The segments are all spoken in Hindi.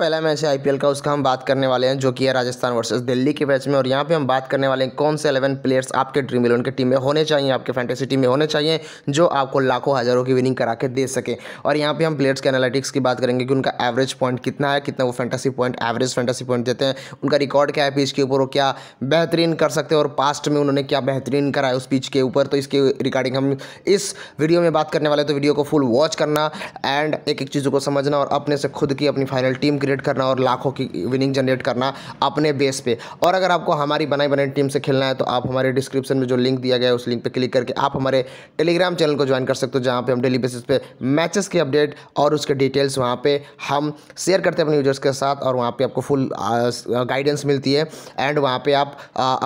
पहला मैच है आईपीएल का उसका हम बात करने वाले हैं जो कि है राजस्थान वर्सेस दिल्ली के मैच में और यहाँ पे हम बात करने वाले हैं कौन से 11 प्लेयर्स आपके ड्रीम इलेवन के टीम में होने चाहिए आपके फैंटेसी टीम में होने चाहिए जो आपको लाखों हज़ारों की विनिंग करा के दे सके और यहाँ पे हम प्लेयर्स के एनालिटिक्स की बात करेंगे कि उनका एवरेज पॉइंट कितना है कितना वो fantasy point average fantasy point देते हैं उनका रिकॉर्ड क्या है पिच के ऊपर वो क्या बेहतरीन कर सकते हैं और पास्ट में उन्होंने क्या बेहतरीन करा है उस पिच के ऊपर तो इसके रिगार्डिंग हम इस वीडियो में बात करने वाले तो वीडियो को फुल वॉच करना एंड एक एक चीज़ों को समझना और अपने से खुद की अपनी फाइनल टीम अपग्रेड करना और लाखों की विनिंग जनरेट करना अपने बेस पे और अगर आपको हमारी बनाई बनाई टीम से खेलना है तो आप हमारे डिस्क्रिप्शन में जो लिंक दिया गया है उस लिंक पर क्लिक करके आप हमारे टेलीग्राम चैनल को ज्वाइन कर सकते हो जहाँ पर हम डेली बेसिस पे मैचेस की अपडेट और उसके डिटेल्स वहाँ पर हम शेयर करते हैं अपने यूजर्स के साथ और वहाँ पर आपको फुल गाइडेंस मिलती है एंड वहाँ पर आप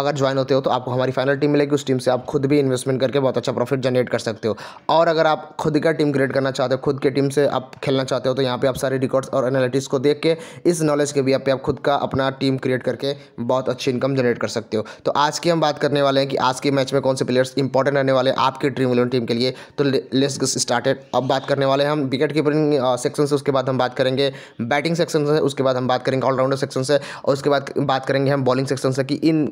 अगर ज्वाइन होते हो तो आपको हमारी फाइनल टीम मिलेगी उस टीम से आप खुद भी इन्वेस्टमेंट करके बहुत अच्छा प्रॉफिट जनरेट कर सकते हो और अगर आप खुद का टीम क्रिएट करना चाहते हो खुद के टीम से आप खेलना चाहते हो तो यहाँ पे आप सारे रिकॉर्ड्स और एनालिटिक्स को देख के के इस नॉलेज के भी आप आप खुद का अपना टीम क्रिएट करके बहुत अच्छी इनकम जनरेट कर सकते हो तो आज की हम बात करने वाले हैं कि आज के मैच में कौन से प्लेयर्स इंपॉर्टेंट रहने वाले हैं आपकी ड्रीम इलेवन टीम के लिए तो लेस स्टार्टेड अब बात करने वाले हैं हम विकेट कीपरिंग सेक्शन से उसके बाद हम बात करेंगे बैटिंग सेक्शन से उसके बाद हम बात करेंगे ऑलराउंडर सेक्शन से और उसके बाद बात करेंगे हम बॉलिंग सेक्शन से कि इन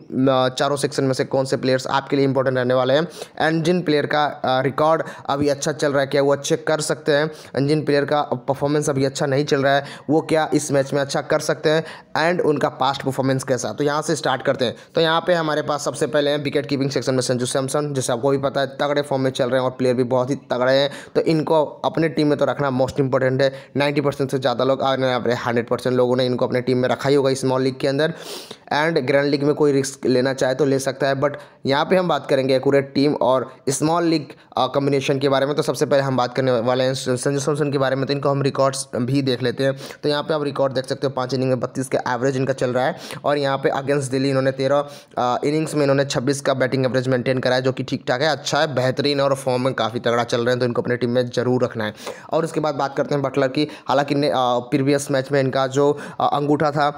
चारों सेक्शन में से कौन से प्लेयर्स आपके लिए इंपॉर्टेंट रहने वाले हैं एंड जिन प्लेयर का रिकॉर्ड अभी अच्छा चल रहा है क्या वो अच्छे कर सकते हैं एंड जिन प्लेयर का परफॉर्मेंस अभी अच्छा नहीं चल रहा है वो क्या इस मैच में अच्छा कर सकते हैं एंड उनका पास्ट परफॉर्मेंस कैसा तो यहाँ से स्टार्ट करते हैं तो यहाँ पे हमारे पास सबसे पहले हैं विकेट कीपिंग सेक्शन में संजू सैमसन जैसे आपको भी पता है तगड़े फॉर्म में चल रहे हैं और प्लेयर भी बहुत ही तगड़े हैं तो इनको अपने टीम में तो रखना मोस्ट इंपॉर्टेंट है नाइन्टी परसेंट से ज़्यादा लोग हंड्रेड परसेंट लोगों ने इनको अपने टीम में रखा ही होगा स्मॉल लीग के अंदर एंड ग्रैंड लीग में कोई रिस्क लेना चाहे तो ले सकता है बट यहाँ पे हम बात करेंगे एकूरेट टीम और स्मॉल लीग कम्बिनेशन के बारे में तो सबसे पहले हम बात करने वाले हैं संजू सैमसन के बारे में तो इनको हम रिकॉर्ड्स भी देख लेते हैं तो यहाँ पे आप रिकॉर्ड देख सकते हो पाँच इनिंग में बत्तीस का एवरेज इनका चल रहा है और यहाँ पे अगेंस्ट दिल्ली इन्होंने तेरह इनिंग्स में इन्होंने छब्बीस का बैटिंग एवरेज मेंटेन कराया जो कि ठीक ठाक है अच्छा है बेहतरीन और फॉर्म में काफ़ी तगड़ा चल रहे हैं तो इनको अपनी टीम में ज़रूर रखना है और उसके बाद बात करते हैं बटलर की हालांकि प्रीवियस मैच में इनका जो अंगूठा था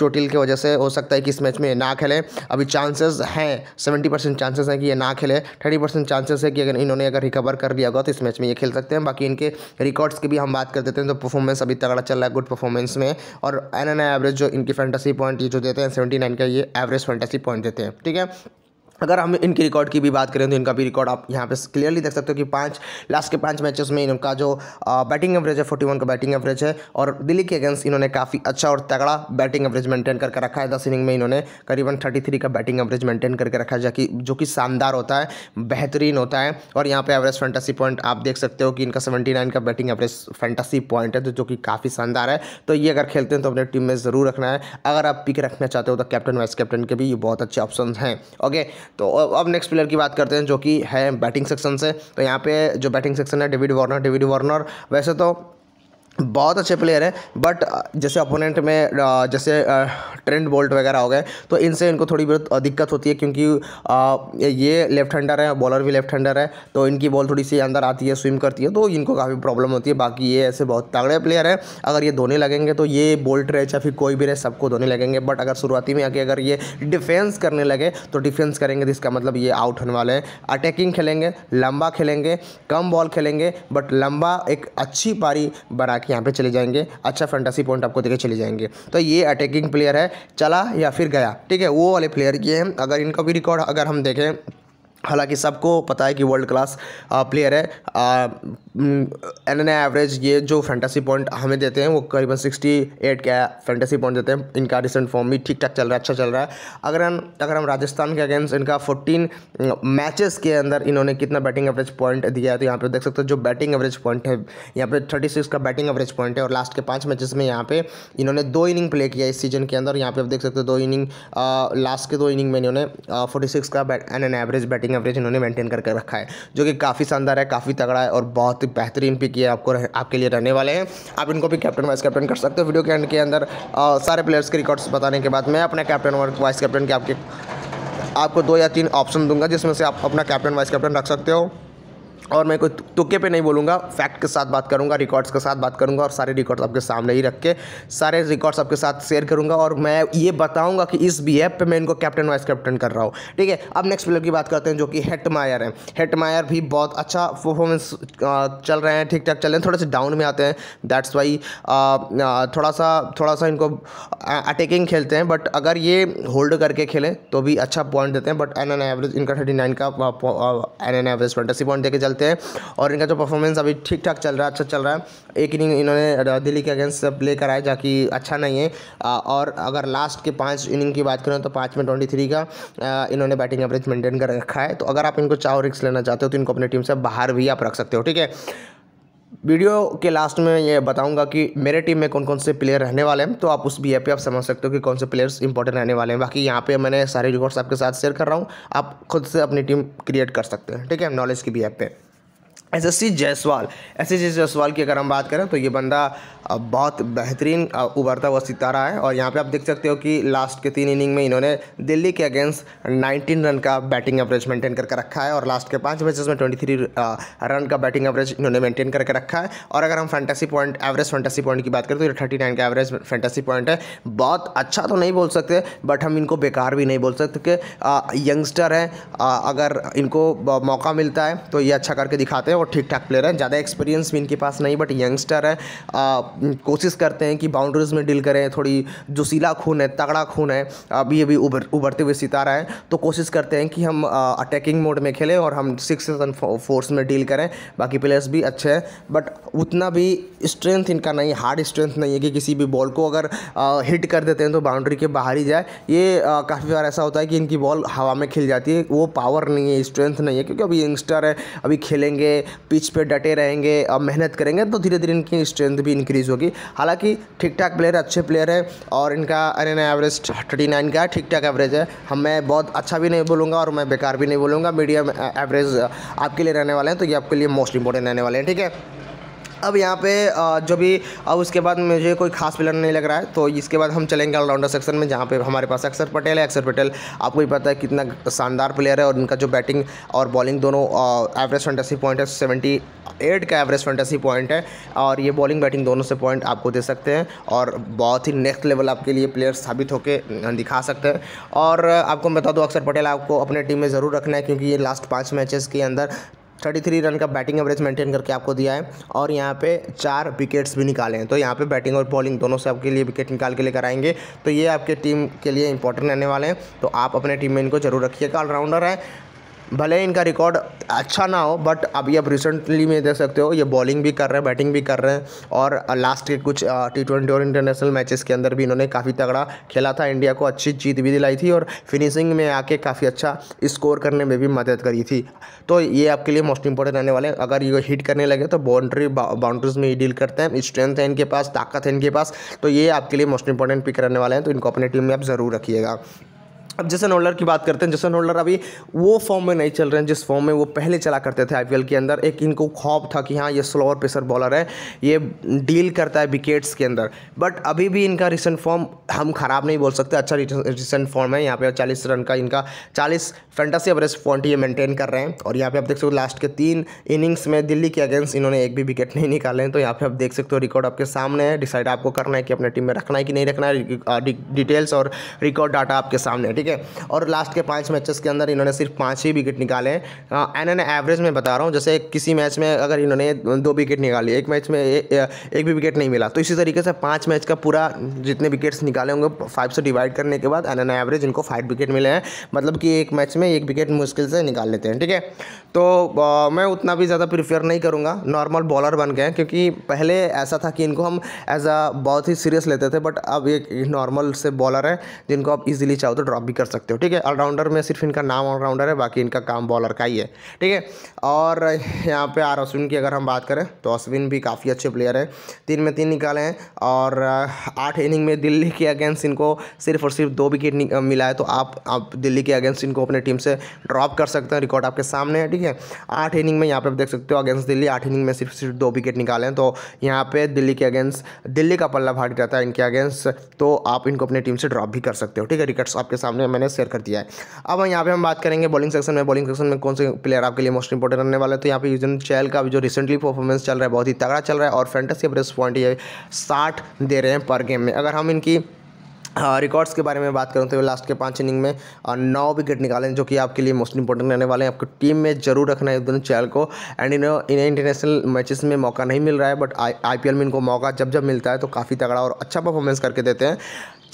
चोटिल की वजह से हो सकता है कि इस मैच में ना खेले अभी चांसेस हैं सेवेंटी परसेंट चांसेस हैं कि ये ना खेले थर्टी परसेंट चांसेस है कि अगर इन्होंने अगर रिकवर कर लिया होगा तो इस मैच में ये खेल सकते हैं बाकी इनके रिकॉर्ड्स की भी हम बात कर देते हैं तो परफॉर्मेंस अभी तगड़ा चल रहा है गुड परफॉर्मेंस गेम्स में और एन एन एवरेज जो इनकी फैंटेसी पॉइंट ये जो देते हैं सेवेंटी नाइन का ये एवरेज फैंटेसी पॉइंट देते हैं ठीक है अगर हम इनकी रिकॉर्ड की भी बात करें तो इनका भी रिकॉर्ड आप यहाँ पे क्लियरली देख सकते हो कि पांच लास्ट के पांच मैचेस में इनका जो बैटिंग एवरेज है फोर्टी वन का बैटिंग एवरेज है और दिल्ली के अगेंस्ट इन्होंने काफ़ी अच्छा और तगड़ा बैटिंग एवरेज मेंटेन करके रखा है दस इनिंग में इन्होंने करीबन थर्टी थ्री का बैटिंग एवरेज मेंटेन करके रखा है जाकि जो कि शानदार होता है बेहतरीन होता है और यहाँ पर एवरेज फेंटासी पॉइंट आप देख सकते हो कि इनका सेवेंटी नाइन का बैटिंग एवरेज फेंटासी पॉइंट है तो, जो कि काफ़ी शानदार है तो ये अगर खेलते हैं तो अपने टीम में ज़रूर रखना है अगर आप पिक रखना चाहते हो तो कैप्टन वाइस कैप्टन के भी ये बहुत अच्छे ऑप्शन हैं ओके तो अब नेक्स्ट प्लेयर की बात करते हैं जो कि है बैटिंग सेक्शन से तो यहाँ पे जो बैटिंग सेक्शन है डेविड वार्नर डेविड वार्नर वैसे तो बहुत अच्छे प्लेयर हैं बट जैसे अपोनेंट में जैसे ट्रेंड बोल्ट वगैरह हो गए तो इनसे इनको थोड़ी बहुत दिक्कत होती है क्योंकि ये लेफ्ट हैंडर है बॉलर भी लेफ्ट हैंडर है तो इनकी बॉल थोड़ी सी अंदर आती है स्विम करती है तो इनको काफ़ी प्रॉब्लम होती है बाकी ये ऐसे बहुत तगड़े प्लेयर हैं अगर ये धोने लगेंगे तो ये बोल्ट रहे चाहे फिर कोई भी रहे सबको धोने लगेंगे बट अगर शुरुआती में आके अगर ये डिफेंस करने लगे तो डिफेंस करेंगे तो इसका मतलब ये आउट होने वाले हैं अटैकिंग खेलेंगे लंबा खेलेंगे कम बॉल खेलेंगे बट लंबा एक अच्छी पारी बना अटैक यहाँ पे चले जाएंगे अच्छा फंटासी पॉइंट आपको देखे चले जाएंगे तो ये अटैकिंग प्लेयर है चला या फिर गया ठीक है वो वाले प्लेयर ये हैं अगर इनका भी रिकॉर्ड अगर हम देखें हालांकि सबको पता है कि वर्ल्ड क्लास प्लेयर है एन एन एवरेज ये जो फैंटेसी पॉइंट हमें देते हैं वो करीबन 68 का फैंटेसी पॉइंट देते हैं इनका रिसेंट फॉर्म भी ठीक ठाक चल रहा है अच्छा चल रहा है अगर हम अगर हम राजस्थान के अगेंस्ट इनका 14 मैचेस के अंदर इन्होंने कितना बैटिंग एवरेज पॉइंट दिया है तो यहाँ पर देख सकते हो जो बैटिंग एवरेज पॉइंट है यहाँ पर थर्टी का बैटिंग एवरेज पॉइंट है और लास्ट के पाँच मैचेस में यहाँ पे इन्होंने दो इनिंग प्ले किया इस सीजन के अंदर यहाँ पर आप देख सकते हो दो इनिंग लास्ट के दो इनिंग में इन्होंने फोर्टी का an an average batting batting average इन्होंने मेंटेन करके रखा है जो कि काफ़ी शानदार है काफ़ी तगड़ा है और बहुत ही बेहतरीन पिक ये आपको आपके लिए रहने वाले हैं आप इनको भी कैप्टन वाइस कैप्टन कर सकते हो वीडियो के एंड के अंदर सारे प्लेयर्स के रिकॉर्ड्स बताने के बाद मैं अपने कैप्टन और वाइस कैप्टन के आपके आपको दो या तीन ऑप्शन दूंगा जिसमें से आप अपना कैप्टन वाइस कैप्टन रख सकते हो और मैं कोई तुके पे नहीं बोलूँगा फैक्ट के साथ बात करूँगा रिकॉर्ड्स के साथ बात करूँगा और सारे रिकॉर्ड्स आपके सामने ही रख के सारे रिकॉर्ड्स आपके साथ शेयर करूँगा और मैं ये बताऊँगा कि इस बी पे मैं इनको कैप्टन वाइस कैप्टन कर रहा हूँ ठीक है अब नेक्स्ट प्लेयर की बात करते हैं जो कि हेटमायर है हेटमायर भी बहुत अच्छा परफॉर्मेंस चल रहे हैं ठीक ठाक चल रहे हैं थोड़े से डाउन में आते हैं दैट्स वाई थोड़ा सा थोड़ा सा इनको अटैकिंग खेलते हैं बट अगर ये होल्ड करके खेलें तो भी अच्छा पॉइंट देते हैं बट एन एन एवरेज इनका थर्टी नाइन का an an average twenty point देकर चलते थे और इनका जो परफॉर्मेंस अभी ठीक ठाक चल रहा है अच्छा चल रहा है एक इनिंग इन्होंने दिल्ली के अगेंस्ट प्ले कराया कि अच्छा नहीं है और अगर लास्ट के पाँच इनिंग की बात करें तो पाँच में ट्वेंटी थ्री का इन्होंने बैटिंग एवरेज मेंटेन कर रखा है तो अगर आप इनको चाहो रिक्स लेना चाहते हो तो इनको अपनी टीम से बाहर भी आप रख सकते हो ठीक है वीडियो के लास्ट में ये बताऊंगा कि मेरे टीम में कौन कौन से प्लेयर रहने वाले हैं तो आप उस बी पे आप समझ सकते हो कि कौन से प्लेयर्स इंपॉर्टेंट रहने वाले हैं बाकी यहाँ पे मैंने सारे रिकॉर्ड्स आपके साथ शेयर कर रहा हूँ आप खुद से अपनी टीम क्रिएट कर सकते हैं ठीक है नॉलेज की बी पे S S C Jaiswal S S C Jaiswal की अगर हम बात करें तो ये बंदा बहुत बेहतरीन उभरता हुआ सितारा है और यहाँ पे आप देख सकते हो कि लास्ट के तीन इनिंग में इन्होंने दिल्ली के अगेंस्ट 19 रन का बैटिंग एवरेज मेंटेन करके रखा है और लास्ट के पाँच मैचेस में 23 रन का बैटिंग एवरेज इन्होंने मेंटेन करके रखा है और अगर हम fantasy point average fantasy point की बात करें तो ये थर्टी का एवरेज फैंटेसी पॉइंट है बहुत अच्छा तो नहीं बोल सकते बट हम इनको बेकार भी नहीं बोल सकते कि यंगस्टर हैं अगर इनको मौका मिलता है तो ये अच्छा करके दिखाते हैं और ठीक ठाक प्लेयर हैं ज़्यादा एक्सपीरियंस भी इनके पास नहीं बट यंगस्टर है कोशिश करते हैं कि बाउंड्रीज में डील करें थोड़ी जोशीला खून है तगड़ा खून है अभी अभी उभर उभरते हुए सितारा है तो कोशिश करते हैं कि हम अटैकिंग मोड में खेलें और हम सिक्स फोर्स में डील करें बाकी प्लेयर्स भी अच्छे हैं बट उतना भी स्ट्रेंथ इनका नहीं हार्ड स्ट्रेंथ नहीं है कि किसी भी बॉल को अगर हिट कर देते हैं तो बाउंड्री के बाहर ही जाए ये काफ़ी बार ऐसा होता है कि इनकी बॉल हवा में खिल जाती है वो पावर नहीं है स्ट्रेंथ नहीं है क्योंकि अभी यंगस्टर है अभी खेलेंगे पिच पे डटे रहेंगे और मेहनत करेंगे तो धीरे धीरे इनकी स्ट्रेंथ भी इंक्रीज़ होगी हालांकि ठीक ठाक प्लेयर अच्छे प्लेयर है और इनका एन एवरेज थर्टी नाइन का ठीक ठाक एवरेज है हम मैं बहुत अच्छा भी नहीं बोलूँगा और मैं बेकार भी नहीं बोलूँगा मीडियम एवरेज आपके लिए रहने वाले हैं तो ये आपके लिए मोस्ट इंपॉर्टेंट रहने वाले हैं ठीक है अब यहाँ पे जो भी अब उसके बाद मुझे कोई खास प्लेयर नहीं लग रहा है तो इसके बाद हम चलेंगे ऑलराउंडर सेक्शन में जहाँ पे हमारे पास अक्षर पटेल है अक्षर पटेल आपको भी पता है कितना शानदार प्लेयर है और उनका जो बैटिंग और बॉलिंग दोनों एवरेज फेंटेसी पॉइंट है सेवेंटी एट का एवरेज फेंटेसी पॉइंट है और ये बॉलिंग बैटिंग दोनों से पॉइंट आपको दे सकते हैं और बहुत ही नेक्स्ट लेवल आपके लिए प्लेयर साबित होकर दिखा सकते हैं और आपको बता दूँ अक्षर पटेल आपको अपने टीम में ज़रूर रखना है क्योंकि ये लास्ट पाँच मैचेस के अंदर 33 रन का बैटिंग एवरेज मेंटेन करके आपको दिया है और यहाँ पे चार विकेट्स भी निकाले हैं तो यहाँ पे बैटिंग और बॉलिंग दोनों से आपके लिए विकेट निकाल के लेकर आएंगे तो ये आपके टीम के लिए इंपॉर्टेंट रहने वाले हैं तो आप अपने टीम में इनको जरूर रखिएगा ऑलराउंडर है भले इनका रिकॉर्ड अच्छा ना हो बट अभी आप रिसेंटली में देख सकते हो ये बॉलिंग भी कर रहे हैं बैटिंग भी कर रहे हैं और लास्ट के कुछ टी ट्वेंटी और इंटरनेशनल मैचेस के अंदर भी इन्होंने काफ़ी तगड़ा खेला था इंडिया को अच्छी जीत भी दिलाई थी और फिनिशिंग में आके काफ़ी अच्छा स्कोर करने में भी मदद करी थी तो ये आपके लिए मोस्ट इंपॉर्टेंट रहने वाले हैं अगर ये हिट करने लगे तो बाउंड्री बाउंड्रीज में ही डील करते हैं स्ट्रेंथ है इनके पास ताकत है इनके पास तो ये आपके लिए मोस्ट इंपॉर्टेंट पिक रहने वाले हैं तो इनको अपने टीम में आप ज़रूर रखिएगा अब जसन होल्डर की बात करते हैं जसन होल्डर अभी वो फॉर्म में नहीं चल रहे हैं जिस फॉर्म में वो पहले चला करते थे आईपीएल के अंदर एक इनको खौफ था कि हाँ ये स्लोअर पेसर बॉलर है ये डील करता है विकेट्स के अंदर बट अभी भी इनका रिसेंट फॉर्म हम खराब नहीं बोल सकते अच्छा रिसेंट फॉर्म है यहाँ पे चालीस रन का इनका चालीस फेंटासी एवरेज पॉइंट ये मेनटेन कर रहे हैं और यहाँ पर आप देख सकते हो लास्ट के तीन इनिंग्स में दिल्ली के अगेंस्ट इन्होंने एक भी विकेट नहीं निकाले हैं तो यहाँ पर आप देख सकते हो रिकॉर्ड आपके सामने है डिसाइड आपको करना है कि अपने टीम में रखना है कि नहीं रखना है डिटेल्स और रिकॉर्ड डाटा आपके सामने है ठीक है और लास्ट के पाँच मैचेस के अंदर इन्होंने सिर्फ पाँच ही विकेट निकाले हैं एंड एन एवरेज में बता रहा हूँ जैसे किसी मैच में अगर इन्होंने दो विकेट निकाली एक मैच में एक भी विकेट नहीं मिला तो इसी तरीके से पाँच मैच का पूरा जितने विकेट्स निकाले होंगे फाइव से डिवाइड करने के बाद एन एन एवरेज इनको फाइव विकेट मिले हैं मतलब कि एक मैच में एक विकेट मुश्किल से निकाल लेते हैं ठीक है तो आ, मैं उतना भी ज़्यादा प्रिफेयर नहीं करूँगा नॉर्मल बॉलर बन गए क्योंकि पहले ऐसा था कि इनको हम एज अ बहुत ही सीरियस लेते थे बट अब एक नॉर्मल से बॉलर हैं जिनको आप इजीली चाहो तो ड्रॉप भी कर सकते हो ठीक है ऑलराउंडर में सिर्फ इनका नाम ऑलराउंडर है बाकी इनका काम बॉलर का ही है ठीक है और यहाँ पे आर अश्विन की अगर हम बात करें तो अश्विन भी काफ़ी अच्छे प्लेयर है तीन में तीन निकाले हैं और आठ इनिंग में दिल्ली के अगेंस्ट इनको सिर्फ और सिर्फ दो विकेट मिला है तो आप, आप दिल्ली के अगेंस्ट इनको अपने टीम से ड्रॉप कर सकते हैं रिकॉर्ड आपके सामने है ठीक है आठ इनिंग में यहाँ पर देख सकते हो अगेंस्ट दिल्ली आठ इनिंग में सिर्फ सिर्फ दो विकेट निकाले हैं तो यहाँ पर दिल्ली के अगेंस्ट दिल्ली का पल्ला भारी रहता है इनके अगेंस्ट तो आप इनको अपने टीम से ड्रॉप भी कर सकते हो ठीक है रिकॉर्ड्स आपके सामने में मैंने शेयर कर दिया है अब यहाँ पे हम बात करेंगे बॉलिंग सेक्शन में बॉलिंग सेक्शन में कौन से प्लेयर आपके लिए मोस्ट इंपॉर्टेंट रहने वाले तो यहाँ पे यूजन चैल का जो रिसेंटली परफॉर्मेंस चल रहा है बहुत ही तगड़ा चल रहा है और के एवरेज पॉइंट ये साठ दे रहे हैं पर गेम में अगर हम इनकी रिकॉर्ड्स के बारे में बात करूँ तो लास्ट के पाँच इनिंग में नौ विकेट निकाले हैं जो कि आपके लिए मोस्ट इंपॉर्टेंट रहने वाले हैं आपको टीम में जरूर रखना है दोनों चैल को एंड इन्हें इन्हें इंटरनेशनल मैचेस में मौका नहीं मिल रहा है बट आईपीएल में इनको मौका जब जब मिलता है तो काफ़ी तगड़ा और अच्छा परफॉर्मेंस करके देते हैं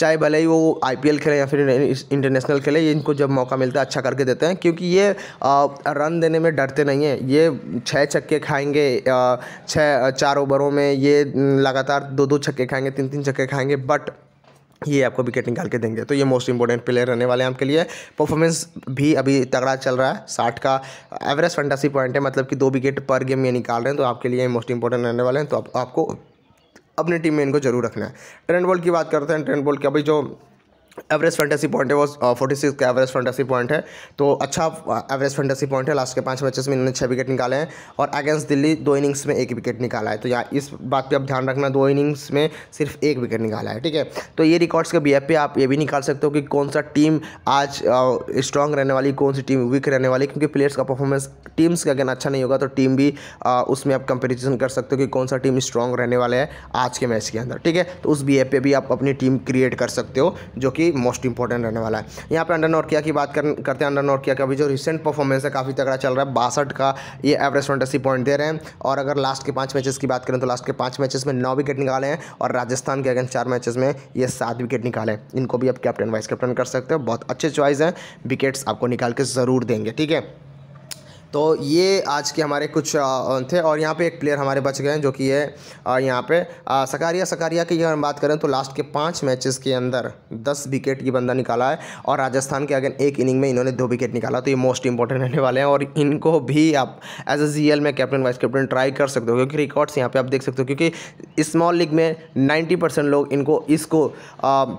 चाहे भले ही वो आई खेले या फिर इंटरनेशनल खेले ये इनको जब मौका मिलता है अच्छा करके देते हैं क्योंकि ये रन देने में डरते नहीं हैं ये छः छक्के खाएंगे छः चार ओवरों में ये लगातार दो दो छक्के खाएंगे तीन तीन छक्के खाएंगे बट ये आपको विकेट निकाल के देंगे तो ये मोस्ट इंपॉर्टेंट प्लेयर रहने वाले हैं आपके लिए परफॉर्मेंस भी अभी तगड़ा चल रहा है साठ का एवरेज फंटासी पॉइंट है मतलब कि दो विकेट पर गेम ये निकाल रहे हैं तो आपके लिए मोस्ट इंपॉर्टेंट रहने वाले हैं तो आप, आपको अपनी टीम में इनको जरूर रखना है ट्रेंड बॉल की बात करते हैं ट्रेंड बॉल की अभी जो एवरेज फेंटेसी पॉइंट है वो फोर्टी सिक्स का एवरेज फेंटेसी पॉइंट है तो अच्छा एवरेज फेंटेसी पॉइंट है लास्ट के पांच मैचेस में इन्होंने छः विकेट निकाले हैं और अगेंस्ट दिल्ली दो इनिंग्स में एक विकेट निकाला है तो यहाँ इस बात पे आप ध्यान रखना दो इनिंग्स में सिर्फ एक विकेट निकाला है ठीक है तो ये रिकॉर्ड्स के बी पे आप ये भी निकाल सकते हो कि कौन सा टीम आज स्ट्रॉन्ग रहने वाली कौन सी टीम वीक रहने वाली क्योंकि प्लेयर्स का परफॉर्मेंस टीम्स का अगेन अच्छा नहीं होगा तो टीम भी उसमें आप कंपेरिजन कर सकते हो कि कौन सा टीम स्ट्रॉन्ग रहने वाला है आज के मैच के अंदर ठीक है तो उस बी पे भी आप अपनी टीम क्रिएट कर सकते हो जो कि ही मोस्ट इंपॉर्टेंट रहने वाला है यहाँ पर अंडर नोट की बात करते हैं अंडर नोट का अभी जो रिसेंट परफॉर्मेंस है काफ़ी तगड़ा चल रहा है बासठ का ये एवरेज फंटेसी पॉइंट दे रहे हैं और अगर लास्ट के पाँच मैचेस की बात करें तो लास्ट के पाँच मैचेस में नौ विकेट निकाले हैं और राजस्थान के अगेंस्ट चार मैचेस में ये सात विकेट निकाले हैं इनको भी आप कैप्टन वाइस कैप्टन कर सकते हो बहुत अच्छे चॉइस हैं विकेट्स आपको निकाल के ज़रूर देंगे ठीक है तो ये आज के हमारे कुछ थे और यहाँ पे एक प्लेयर हमारे बच गए हैं जो कि है यहाँ पे सकारिया सकारिया की अगर हम बात करें तो लास्ट के पाँच मैचेस के अंदर दस विकेट ये बंदा निकाला है और राजस्थान के अगेन एक इनिंग में इन्होंने दो विकेट निकाला तो ये मोस्ट इंपॉर्टेंट रहने वाले हैं और इनको भी आप एज ए में कैप्टन वाइस कैप्टन ट्राई कर सकते हो क्योंकि रिकॉर्ड्स यहाँ पर आप देख सकते हो क्योंकि स्मॉल लीग में नाइन्टी लोग इनको इसको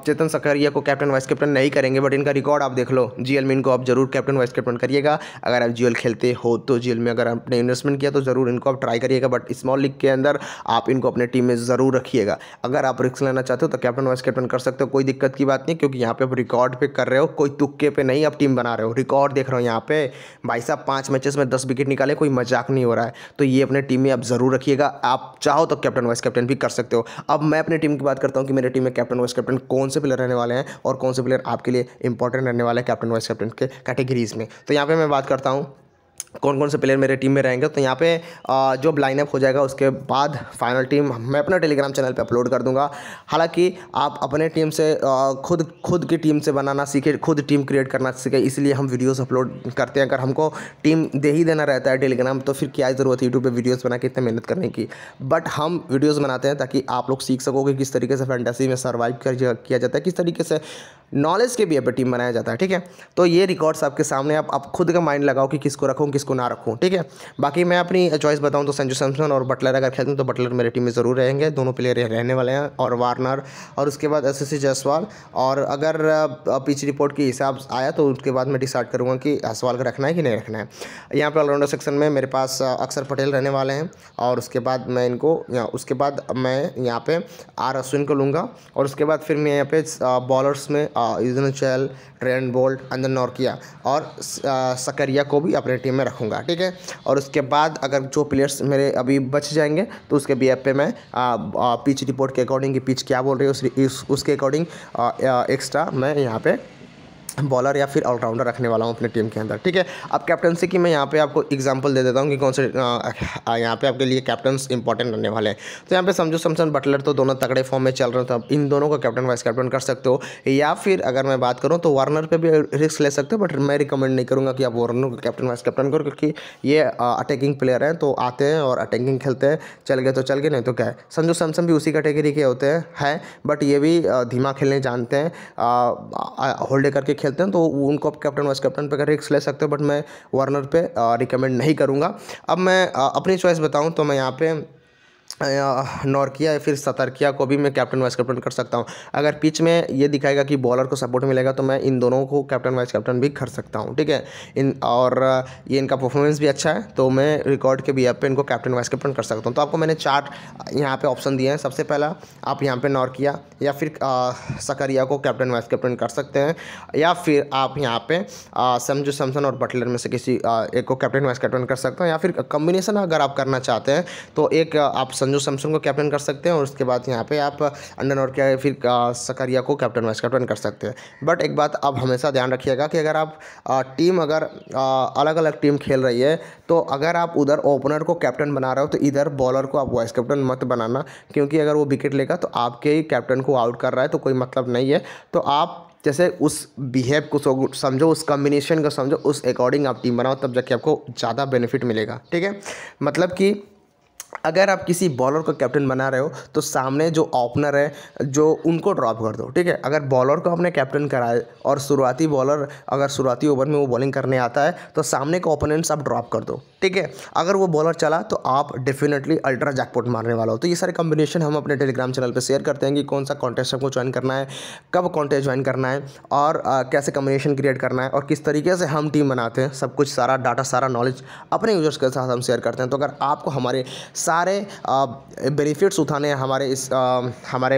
चेतन सकारिया को कैप्टन वाइस कैप्टन नहीं करेंगे बट इनका रिकॉर्ड आप देख लो जी में इनको आप जरूर कैप्टन वाइस कैप्टन करिएगा अगर आप जी खेलते हो तो जेल में अगर आपने इन्वेस्टमेंट किया तो ज़रूर इनको आप ट्राई करिएगा बट स्मॉल लीग के अंदर आप इनको अपने टीम में ज़रूर रखिएगा अगर आप रिस्क लेना चाहते हो तो कैप्टन वाइस कैप्टन कर सकते हो कोई दिक्कत की बात नहीं क्योंकि यहाँ पे आप रिकॉर्ड पे कर रहे हो कोई तुक्के पे नहीं आप टीम बना रहे हो रिकॉर्ड देख रहे हो यहाँ पे भाई साहब पाँच मैचेस में दस विकेट निकाले कोई मजाक नहीं हो रहा है तो ये अपने टीम में आप ज़रूर रखिएगा आप चाहो तो कैप्टन वाइस कैप्टन भी कर सकते हो अब मैं अपनी टीम की बात करता हूँ कि मेरे टीम में कैप्टन वाइस कैप्टन कौन से प्लेयर रहने वाले हैं और कौन से प्लेयर आपके लिए इंपॉर्टेंट रहने वाले हैं कैप्टन वाइस कैप्टन के कैटेगरीज़ में तो यहाँ पर मैं बात करता हूँ कौन कौन से प्लेयर मेरे टीम में रहेंगे तो यहाँ पे जो लाइनअप हो जाएगा उसके बाद फाइनल टीम मैं अपना टेलीग्राम चैनल पे अपलोड कर दूंगा हालांकि आप अपने टीम से खुद खुद की टीम से बनाना सीखे खुद टीम क्रिएट करना सीखे इसलिए हम वीडियोस अपलोड करते हैं अगर हमको टीम दे ही देना रहता है टेलीग्राम तो फिर क्या ज़रूरत है यूट्यूब पर वीडियोज़ बना के इतने मेहनत करने की बट हम वीडियोज़ बनाते हैं ताकि आप लोग सीख सको कि किस तरीके से फैंटेसी में सर्वाइव किया जाता है किस तरीके से नॉलेज के भी अब टीम बनाया जाता है ठीक है तो ये रिकॉर्ड्स आपके सामने आप आप खुद का माइंड लगाओ कि किसको रखूँ किसको ना रखूँ ठीक है बाकी मैं अपनी चॉइस बताऊँ तो संजू सैमसन और बटलर अगर खेलते हैं तो बटलर मेरे टीम में ज़रूर रहेंगे दोनों प्लेयर रहने वाले हैं और वार्नर और उसके बाद एस जायसवाल और अगर पिच रिपोर्ट के हिसाब आया तो उसके बाद मैं डिसाइड करूँगा कि जसवाल का रखना है कि नहीं रखना है यहाँ पर ऑलराउंडर सेक्शन में मेरे पास अक्सर पटेल रहने वाले हैं और उसके बाद मैं इनको उसके बाद मैं यहाँ पे आर अश्विन को लूँगा और उसके बाद फिर मैं यहाँ पे बॉलर्स में यूजन चैल ट्रेन बोल्ट अंदर नौरकिया और सकरिया को भी अपने टीम में रखूँगा ठीक है और उसके बाद अगर जो प्लेयर्स मेरे अभी बच जाएंगे तो उसके बी पे मैं पिच रिपोर्ट के अकॉर्डिंग की पिच क्या बोल रही है उस, उसके अकॉर्डिंग एक्स्ट्रा मैं यहाँ पर बॉलर या फिर ऑलराउंडर रखने वाला हूँ अपने टीम के अंदर ठीक है अब कैप्टनसी की मैं यहाँ पे आपको एग्जांपल दे देता हूँ कि कौन से यहाँ पे आपके लिए कैप्टन्स इंपॉर्टेंट रहने वाले हैं तो यहाँ पे समझो सैमसन बटलर तो दोनों तगड़े फॉर्म में चल रहे तो इन दोनों को कैप्टन वाइस कैप्टन कर सकते हो या फिर अगर मैं बात करूँ तो वार्नर पर भी रिस्क ले सकते हो बट मैं रिकमेंड नहीं करूँगा कि आप वार्नर को कैप्टन वाइस कैप्टन करो क्योंकि ये अटैकिंग प्लेयर हैं तो आते हैं और अटैकिंग खेलते हैं चल गए तो चल गए नहीं तो क्या है संजू सैमसन भी उसी कैटेगरी के होते हैं बट ये भी धीमा खेलने जानते हैं होल्ड करके खेल खेलते हैं तो उनको आप कैप्टन वाइस कैप्टन पे रिक्स ले सकते हो बट मैं वार्नर पर रिकमेंड नहीं करूँगा अब मैं अपनी चॉइस बताऊँ तो मैं यहाँ पर नॉर्किया या फिर सतर्किया को भी मैं कैप्टन वाइस कैप्टन कर सकता हूँ अगर पिच में ये दिखाएगा कि बॉलर को सपोर्ट मिलेगा तो मैं इन दोनों को कैप्टन वाइस कैप्टन भी कर सकता हूँ ठीक है इन और ये इनका परफॉर्मेंस भी अच्छा है तो मैं रिकॉर्ड के भी ऐप पर इनको कैप्टन वाइस कैप्टन कर सकता हूँ तो आपको मैंने चार्ट यहाँ पर ऑप्शन दिए हैं सबसे पहला आप यहाँ पर नॉर्किया या फिर सकरिया को कैप्टन वाइस कैप्टन कर सकते हैं या फिर आप यहाँ पर समझू सैमसन और बटलर में से किसी एक को कैप्टन वाइस कैप्टन कर सकते हैं या फिर कम्बिनेशन अगर आप करना चाहते हैं तो एक आप संजू सैमसन को कैप्टन कर सकते हैं और उसके बाद यहाँ पे आप अंडन और क्या फिर सकरिया को कैप्टन वाइस कैप्टन कर सकते हैं बट एक बात आप हमेशा ध्यान रखिएगा कि अगर आप टीम अगर अलग अलग टीम खेल रही है तो अगर आप उधर ओपनर को कैप्टन बना रहे हो तो इधर बॉलर को आप वाइस कैप्टन मत बनाना क्योंकि अगर वो विकेट लेगा तो आपके ही कैप्टन को आउट कर रहा है तो कोई मतलब नहीं है तो आप जैसे उस बिहेव को समझो उस कम्बिनेशन को समझो उस अकॉर्डिंग आप टीम बनाओ तब जाके आपको ज़्यादा बेनिफिट मिलेगा ठीक है मतलब कि अगर आप किसी बॉलर को कैप्टन बना रहे हो तो सामने जो ओपनर है जो उनको ड्रॉप कर दो ठीक है अगर बॉलर को आपने कैप्टन कराए और शुरुआती बॉलर अगर शुरुआती ओवर में वो बॉलिंग करने आता है तो सामने का ओपोनेंट्स आप ड्रॉप कर दो ठीक है अगर वो बॉलर चला तो आप डेफिनेटली अल्ट्रा जैकपॉट मारने वाला हो तो ये सारे कॉम्बिनेशन हम अपने टेलीग्राम चैनल पर शेयर करते हैं कि कौन सा कॉन्टेस्ट आपको ज्वाइन करना है कब कॉन्टेस्ट ज्वाइन करना है और कैसे कॉम्बिनेशन क्रिएट करना है और किस तरीके से हम टीम बनाते हैं सब कुछ सारा डाटा सारा नॉलेज अपने यूजर्स के साथ हम शेयर करते हैं तो अगर आपको हमारे सारे बेनिफिट्स उठाने हैं हमारे इस हमारे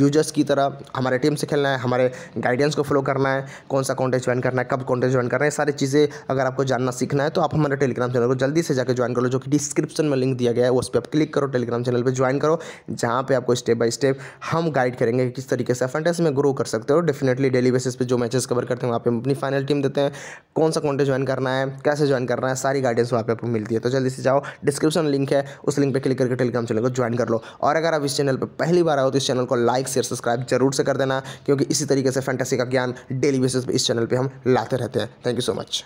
यूजर्स की तरह हमारे टीम से खेलना है हमारे गाइडेंस को फॉलो करना है कौन सा कॉन्टेंट ज्वाइन करना है कब कॉन्टेंट ज्वाइन करना है सारी चीज़ें अगर आपको जानना सीखना है तो आप हमारे टेलीग्राम चैनल को जल्दी से जाकर ज्वाइन कर लो जो कि डिस्क्रिप्शन में लिंक दिया गया है उस पर आप क्लिक करो टेलीग्राम चैनल पर ज्वाइन करो जहाँ पर आपको स्टेप बाई स्टेप हम गाइड करेंगे कि किस तरीके से फैंटेसी में ग्रो कर सकते हो डेफिनेटली डेली बेसिस पर जो मैचेस कवर करते हैं वहाँ पर अपनी फाइनल टीम देते हैं कौन सा कॉन्टेंट ज्वाइन करना है कैसे ज्वाइन करना है सारी गाइडेंस वहाँ पर आपको मिलती है तो जल्दी से जाओ डिस्क्रिप्शन लिंक है उस लिंक पर क्लिक करके टेलीग्राम चैनल को ज्वाइन कर लो और अगर आप इस चैनल पर पहली बार आओ तो इस चैनल को लाइक शेयर सब्सक्राइब जरूर से कर देना क्योंकि इसी तरीके से फैंटेसी का ज्ञान डेली बेसिस पर इस चैनल पर हम लाते रहते हैं थैंक यू सो मच